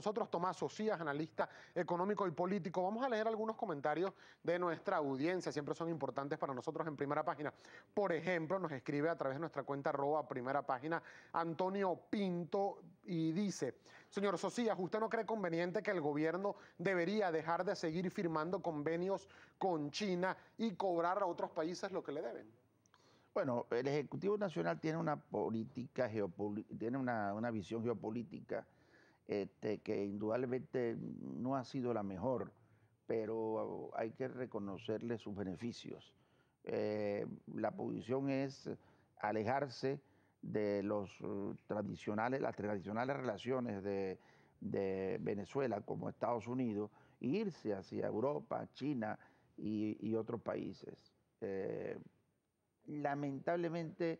nosotros Tomás Socias, analista económico y político. Vamos a leer algunos comentarios de nuestra audiencia, siempre son importantes para nosotros en primera página. Por ejemplo, nos escribe a través de nuestra cuenta arroba primera página Antonio Pinto y dice, señor Socias, ¿usted no cree conveniente que el gobierno debería dejar de seguir firmando convenios con China y cobrar a otros países lo que le deben? Bueno, el Ejecutivo Nacional tiene una política tiene una, una visión geopolítica este, que indudablemente no ha sido la mejor, pero hay que reconocerle sus beneficios. Eh, la posición es alejarse de los uh, tradicionales, las tradicionales relaciones de, Venezuela como Estados Unidos e irse hacia Europa, China y, otros países. Eh, lamentablemente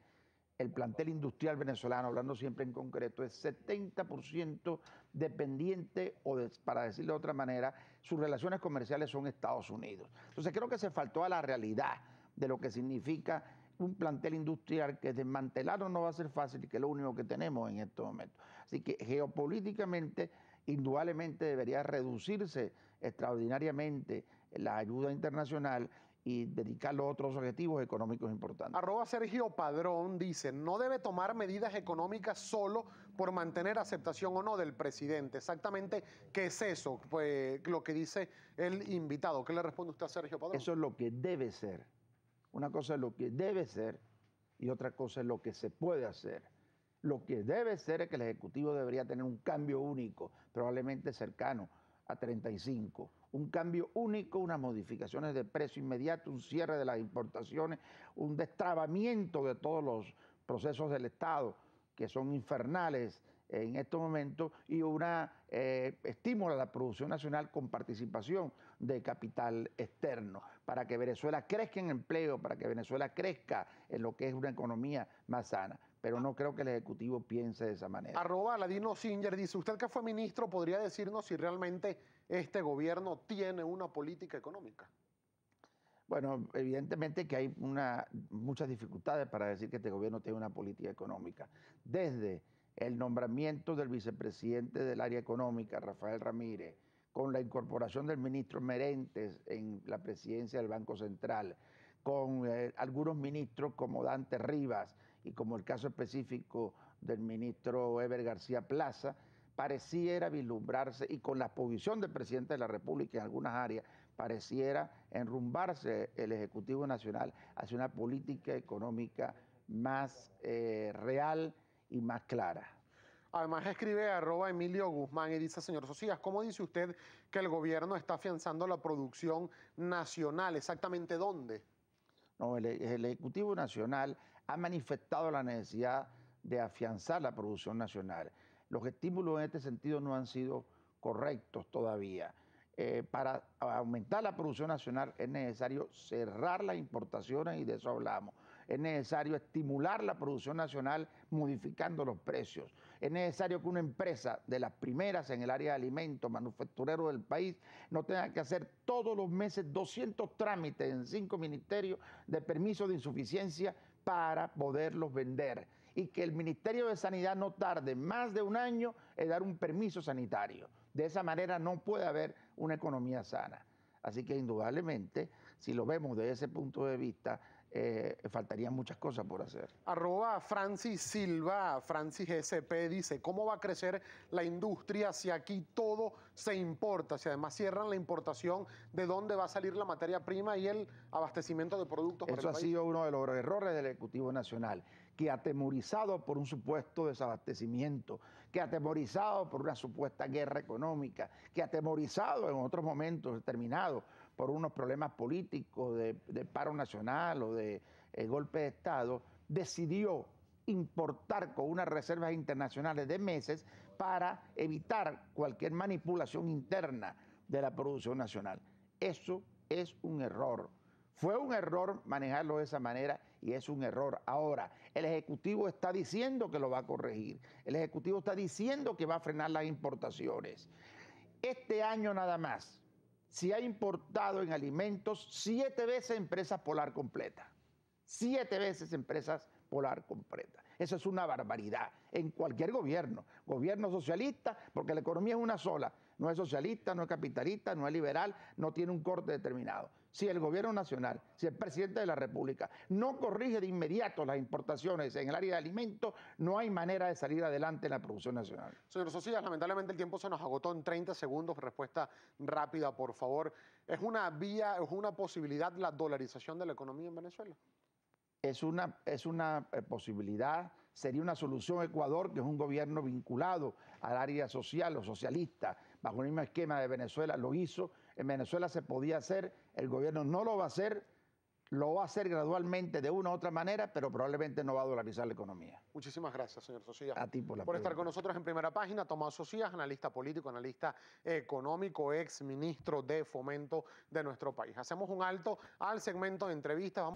el plantel industrial venezolano, hablando siempre en concreto, es 70% dependiente, o para decirlo de otra manera, sus relaciones comerciales son Estados Unidos. Entonces creo que se faltó a la realidad de lo que significa un plantel industrial que desmantelar no va a ser fácil y que es lo único que tenemos en este momento. Así que geopolíticamente, indudablemente debería reducirse extraordinariamente la ayuda internacional dedicarlo a otros objetivos económicos importantes. Arroba Sergio Padrón dice, no debe tomar medidas económicas solo por mantener aceptación o no del presidente. Exactamente, ¿qué es eso? Pues lo que dice el invitado. ¿Qué le responde usted a Sergio Padrón? Eso es lo que debe ser. Una cosa es lo que debe ser y otra cosa es lo que se puede hacer. Lo que debe ser es que el Ejecutivo debería tener un cambio único, probablemente cercano a 35 un cambio único, unas modificaciones de precio inmediato, un cierre de las importaciones, un destrabamiento de todos los procesos del Estado que son infernales en estos momentos y una eh, estímulo a la producción nacional con participación de capital externo para que Venezuela crezca en empleo, para que Venezuela crezca en lo que es una economía más sana pero no creo que el Ejecutivo piense de esa manera. Arroba Ladino Singer dice, usted que fue ministro, ¿podría decirnos si realmente este gobierno tiene una política económica? Bueno, evidentemente que hay muchas dificultades para decir que este gobierno tiene una política económica. Desde el nombramiento del vicepresidente del área económica, Rafael Ramírez, con la incorporación del ministro Merentes en la presidencia del Banco Central, con eh, algunos ministros como Dante Rivas, y como el caso específico del ministro Eber García Plaza, pareciera vislumbrarse y con la posición del presidente de la República en algunas áreas, pareciera enrumbarse el Ejecutivo Nacional hacia una política económica más eh, real y más clara. Además escribe arroba Emilio Guzmán y dice, señor Socias, ¿cómo dice usted que el gobierno está afianzando la producción nacional? ¿Exactamente dónde? No, e-, el, Ejecutivo Nacional ha manifestado la necesidad de afianzar la producción nacional. Los estímulos en este sentido no han sido correctos todavía. Eh, para aumentar la producción nacional es necesario cerrar las importaciones y de eso hablamos es necesario estimular la producción nacional modificando los precios. Es necesario que una empresa de las primeras en el área de alimentos, manufacturero del país, no tenga que hacer todos los meses 200 trámites en cinco ministerios de permiso de insuficiencia para poderlos vender y que el Ministerio de Sanidad no tarde más de un año en dar un permiso sanitario. De esa manera no puede haber una economía sana. Así que indudablemente, si lo vemos desde ese punto de vista, eh, faltarían muchas cosas por hacer. Arroba Francis Silva, Francis SP dice, ¿cómo va a crecer la industria si aquí todo se importa? Si además cierran la importación, ¿de dónde va a salir la materia prima y el abastecimiento de productos? Eso ha sido uno de los errores del Ejecutivo Nacional, que atemorizado por un supuesto desabastecimiento, que atemorizado por una supuesta guerra económica, que atemorizado en otros momentos determinados por unos problemas políticos de, paro nacional o de eh, golpe de Estado, decidió importar con unas reservas internacionales de meses para evitar cualquier manipulación interna de la producción nacional. Eso es un error. Fue un error manejarlo de esa manera y es un error. Ahora, el Ejecutivo está diciendo que lo va a corregir. El Ejecutivo está diciendo que va a frenar las importaciones. Este año nada más, se ha importado en alimentos siete veces empresas polar completa. Siete veces empresas polar completa. Eso es una barbaridad en cualquier gobierno, gobierno socialista, porque la economía es una sola, no es socialista, no es capitalista, no es liberal, no tiene un corte determinado. Si el gobierno nacional, si el presidente de la República no corrige de inmediato las importaciones en el área de alimentos, no hay manera de salir adelante en la producción nacional. Señor Socias, lamentablemente el tiempo se nos agotó en 30 segundos. Respuesta rápida, por favor. ¿Es una vía, es una posibilidad la dolarización de la economía en Venezuela? es una, es una eh, posibilidad, sería una solución Ecuador, que es un gobierno vinculado al área social o socialista, bajo el mismo esquema de Venezuela, lo hizo, en Venezuela se podía hacer, el gobierno no lo va a hacer, lo va a hacer gradualmente de una u otra manera, pero probablemente no va a dolarizar la economía. Muchísimas gracias, señor Socías, A ti por la Por estar con nosotros en primera página, Tomás Socias, analista político, analista económico, ex ministro de fomento de nuestro país. Hacemos un alto al segmento de entrevistas.